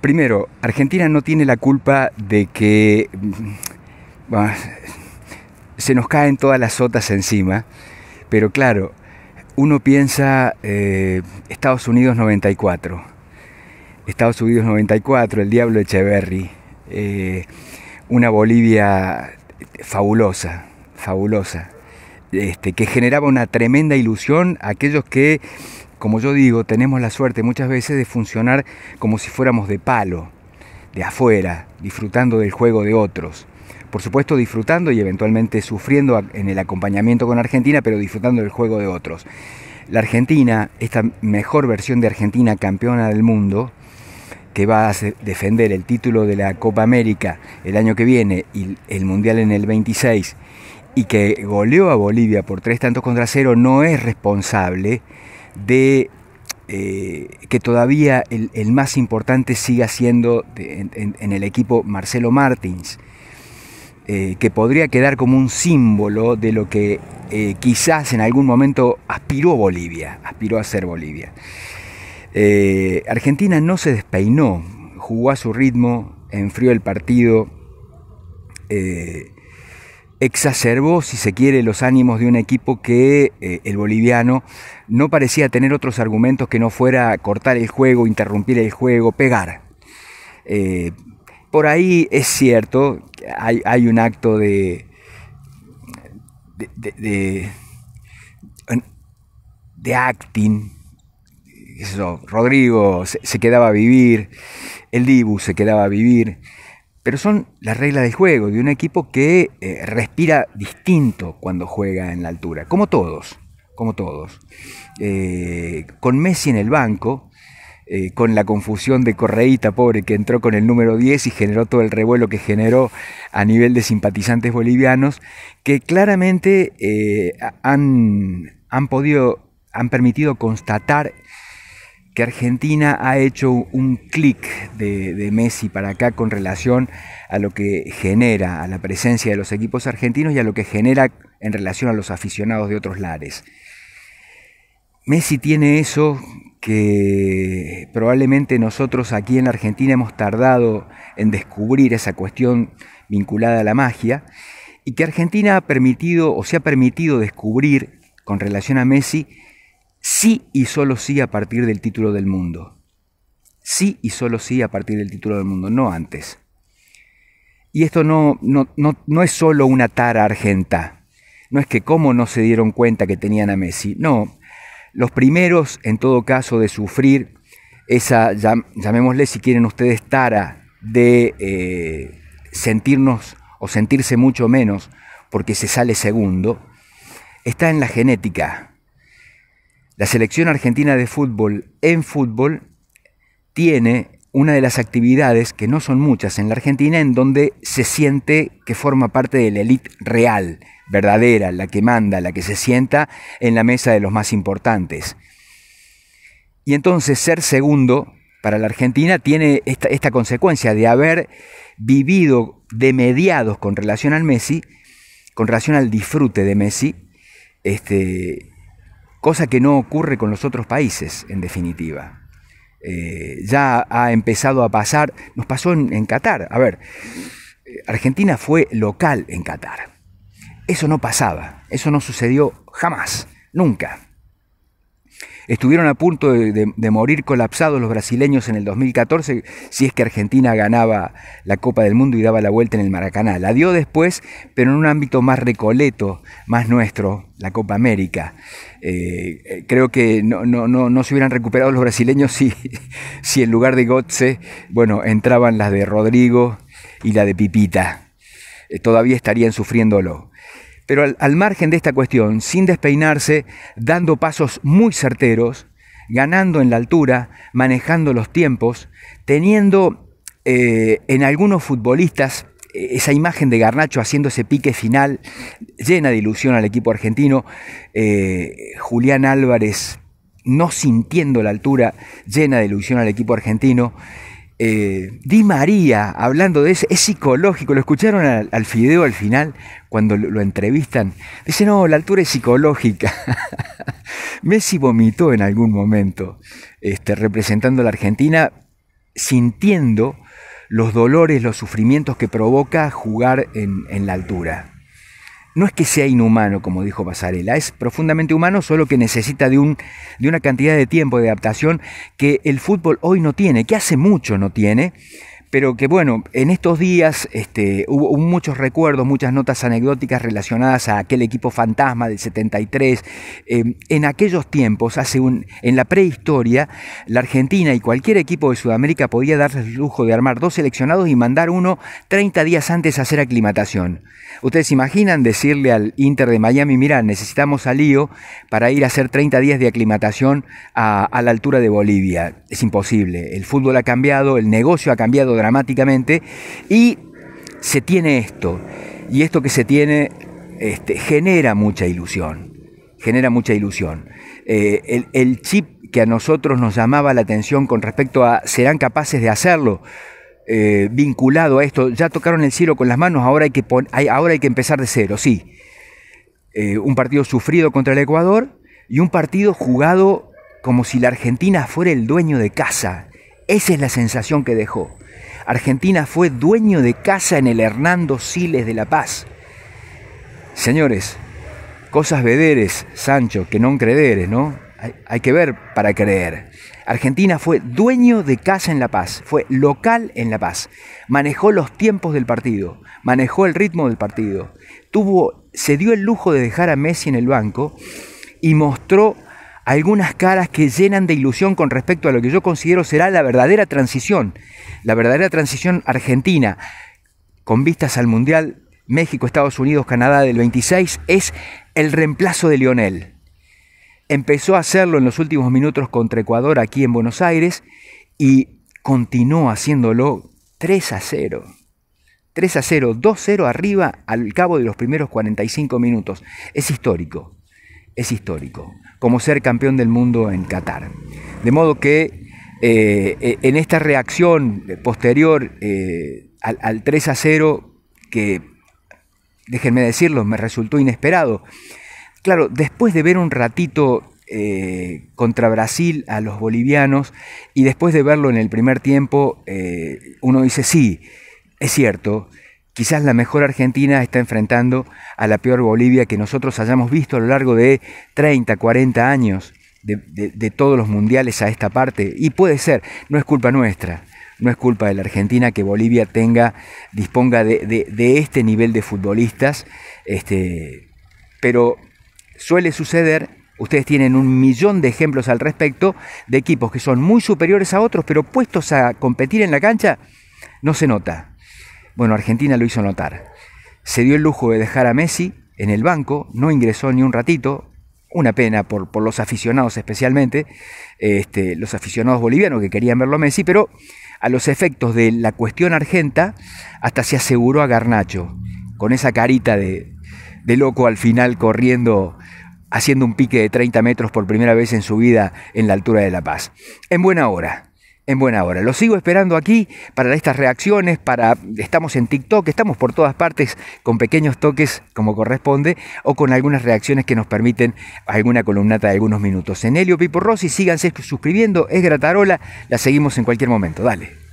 primero, Argentina no tiene la culpa de que mm, se nos caen todas las sotas encima, pero claro, uno piensa eh, Estados Unidos 94, Estados Unidos 94, el diablo Echeverry, eh, una Bolivia fabulosa, fabulosa, este, que generaba una tremenda ilusión a aquellos que como yo digo, tenemos la suerte muchas veces de funcionar como si fuéramos de palo, de afuera, disfrutando del juego de otros. Por supuesto, disfrutando y eventualmente sufriendo en el acompañamiento con Argentina, pero disfrutando del juego de otros. La Argentina, esta mejor versión de Argentina campeona del mundo, que va a defender el título de la Copa América el año que viene y el Mundial en el 26, y que goleó a Bolivia por tres tantos contra cero, no es responsable de eh, que todavía el, más importante siga siendo en, el equipo Marcelo Martins, eh, que podría quedar como un símbolo de lo que eh, quizás en algún momento aspiró Bolivia, aspiró a ser Bolivia. Argentina no se despeinó, jugó a su ritmo, enfrió el partido exacerbó, si se quiere, los ánimos de un equipo que eh, el boliviano no parecía tener otros argumentos que no fuera cortar el juego, interrumpir el juego, pegar. Eh, por ahí es cierto, hay, hay un acto de, de, acting. Rodrigo se, se quedaba a vivir, el Dibu se quedaba a vivir pero son las reglas del juego de un equipo que eh, respira distinto cuando juega en la altura, como todos, como todos. Eh, con Messi en el banco, eh, con la confusión de Correíta, pobre, que entró con el número 10 y generó todo el revuelo que generó a nivel de simpatizantes bolivianos, que claramente han, han podido, han permitido constatar que Argentina ha hecho un clic de, Messi para acá con relación a lo que genera, a la presencia de los equipos argentinos y a lo que genera en relación a los aficionados de otros lares. Messi tiene eso que probablemente nosotros aquí en Argentina hemos tardado en descubrir esa cuestión vinculada a la magia y que Argentina ha permitido o se ha permitido descubrir con relación a Messi Sí y solo sí a partir del título del mundo. Sí y solo sí a partir del título del mundo, no antes. Y esto no, no, es solo una tara argenta. No es que cómo no se dieron cuenta que tenían a Messi. No, los primeros en todo caso de sufrir esa, llamémosle si quieren ustedes, tara de eh, sentirnos o sentirse mucho menos porque se sale segundo, está en la genética. La selección argentina de fútbol en fútbol tiene una de las actividades que no son muchas en la Argentina en donde se siente que forma parte de la élite real, verdadera, la que manda, la que se sienta en la mesa de los más importantes. Y entonces ser segundo para la Argentina tiene esta, consecuencia de haber vivido de mediados con relación al Messi, con relación al disfrute de Messi, este, cosa que no ocurre con los otros países, en definitiva. Eh, ya ha empezado a pasar, nos pasó en, en, Qatar, a ver, eh, Argentina fue local en Qatar, eso no pasaba, eso no sucedió jamás, nunca. Estuvieron a punto de, morir colapsados los brasileños en el 2014 si es que Argentina ganaba la Copa del Mundo y daba la vuelta en el Maracaná. La dio después, pero en un ámbito más recoleto, más nuestro, la Copa América. Eh, eh, creo que no, no, no, no, se hubieran recuperado los brasileños si, si en lugar de Gotze, bueno, entraban las de Rodrigo y la de Pipita. Eh, todavía estarían sufriéndolo. Pero al, margen de esta cuestión, sin despeinarse, dando pasos muy certeros, ganando en la altura, manejando los tiempos, teniendo eh, en algunos futbolistas eh, esa imagen de Garnacho haciendo ese pique final llena de ilusión al equipo argentino, eh, Julián Álvarez no sintiendo la altura llena de ilusión al equipo argentino, eh, Di María, hablando de eso, es psicológico. ¿Lo escucharon al, Fideo al final, cuando lo, entrevistan? Dice, no, la altura es psicológica. Messi vomitó en algún momento, este, representando a la Argentina, sintiendo los dolores, los sufrimientos que provoca jugar en la altura no es que sea inhumano, como dijo Pasarela, es profundamente humano, solo que necesita de, un, de una cantidad de tiempo de adaptación que el fútbol hoy no tiene, que hace mucho no tiene, pero que bueno, en estos días este, hubo muchos recuerdos, muchas notas anecdóticas relacionadas a aquel equipo fantasma del 73. Em, en aquellos tiempos, hace en la prehistoria, la Argentina y cualquier equipo de Sudamérica podía darse el lujo de armar dos seleccionados y mandar uno 30 días antes a hacer aclimatación. Ustedes se imaginan decirle al Inter de Miami, mira, necesitamos a Lío para ir a hacer 30 días de aclimatación a, a la altura de Bolivia. Es imposible. El fútbol ha cambiado, el negocio ha cambiado de dramáticamente, y se tiene esto, y esto que se tiene este, genera mucha ilusión, genera mucha ilusión. Eh, el, chip que a nosotros nos llamaba la atención con respecto a serán capaces de hacerlo, eh, vinculado a esto, ya tocaron el cielo con las manos, ahora hay que, ahora hay que empezar de cero, sí. Eh, un partido sufrido contra el Ecuador y un partido jugado como si la Argentina fuera el dueño de casa. Esa es la sensación que dejó. Argentina fue dueño de casa en el Hernando Siles de La Paz. Señores, cosas vederes, Sancho, que no crederes, ¿no? Hay, hay que ver para creer. Argentina fue dueño de casa en La Paz, fue local en La Paz, manejó los tiempos del partido, manejó el ritmo del partido, tuvo, se dio el lujo de dejar a Messi en el banco y mostró algunas caras que llenan de ilusión con respecto a lo que yo considero será la verdadera transición, la verdadera transición argentina, con vistas al Mundial México, Estados Unidos, Canadá del 26, es el reemplazo de Lionel. Empezó a hacerlo en los últimos minutos contra Ecuador aquí en Buenos Aires y continuó haciéndolo 3 a 0. 3 a 0, 2 0 arriba al cabo de los primeros 45 minutos. Es histórico es histórico, como ser campeón del mundo en Qatar. De modo que eh, e-, en esta reacción posterior eh, al, 3 a 0, que déjenme decirlo, me resultó inesperado. Claro, después de ver un ratito eh, contra Brasil a los bolivianos y después de verlo en el primer tiempo, uno dice, sí, es cierto, Quizás la mejor Argentina está enfrentando a la peor Bolivia que nosotros hayamos visto a lo largo de 30, 40 años de, todos los mundiales a esta parte. Y puede ser, no es culpa nuestra, no es culpa de la Argentina que Bolivia tenga, disponga de, de este nivel de futbolistas. Este, pero suele suceder, ustedes tienen un millón de ejemplos al respecto, de equipos que son muy superiores a otros, pero puestos a competir en la cancha, no se nota bueno, Argentina lo hizo notar. Se dio el lujo de dejar a Messi en el banco, no ingresó ni un ratito, una pena por, los aficionados especialmente, este, los aficionados bolivianos que querían verlo a Messi, pero a los efectos de la cuestión argenta, hasta se aseguró a Garnacho, con esa carita de, de loco al final corriendo haciendo un pique de 30 metros por primera vez en su vida en la altura de La Paz. En buena hora en buena hora. Lo sigo esperando aquí para estas reacciones, para estamos en TikTok, estamos por todas partes con pequeños toques como corresponde o con algunas reacciones que nos permiten alguna columnata de algunos minutos. En Helio Pipo Rossi, síganse suscribiendo, es Gratarola, la seguimos en cualquier momento. Dale.